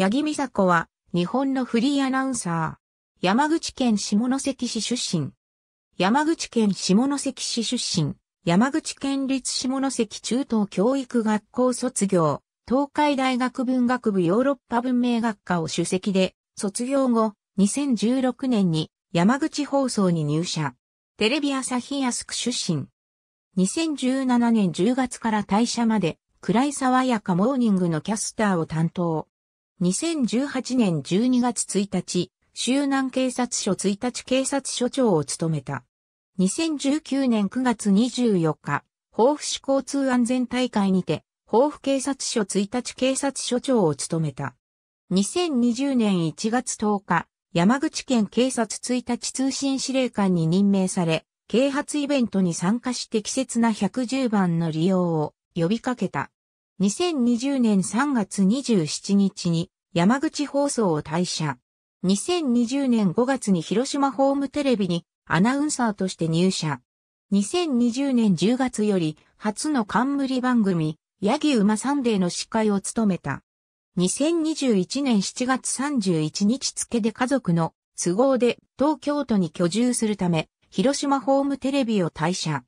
八木美佐子は、日本のフリーアナウンサー。山口県下関市出身。山口県下関市出身。山口県立下関中等教育学校卒業。東海大学文学部ヨーロッパ文明学科を主席で、卒業後、2016年に山口放送に入社。テレビ朝日安く出身。2017年10月から退社まで、暗い爽やかモーニングのキャスターを担当。2018年12月1日、周南警察署1日警察署長を務めた。2019年9月24日、豊府市交通安全大会にて、豊府警察署1日警察署長を務めた。2020年1月10日、山口県警察1日通信司令官に任命され、啓発イベントに参加し適切な110番の利用を呼びかけた。2020年3月27日に山口放送を退社。2020年5月に広島ホームテレビにアナウンサーとして入社。2020年10月より初の冠番組、ヤギ馬サンデーの司会を務めた。2021年7月31日付で家族の都合で東京都に居住するため、広島ホームテレビを退社。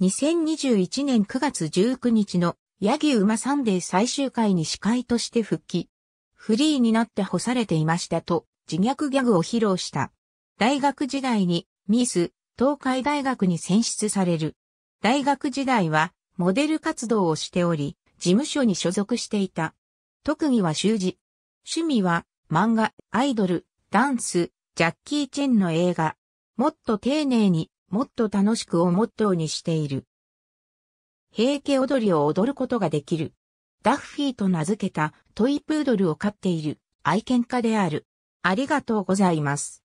2021年9月19日のヤギ馬サンデー最終回に司会として復帰。フリーになって干されていましたと自虐ギャグを披露した。大学時代にミス東海大学に選出される。大学時代はモデル活動をしており、事務所に所属していた。特技は習字。趣味は漫画、アイドル、ダンス、ジャッキー・チェンの映画。もっと丁寧に、もっと楽しくをモットーにしている。平家踊りを踊ることができる。ダッフィーと名付けたトイプードルを飼っている愛犬家である。ありがとうございます。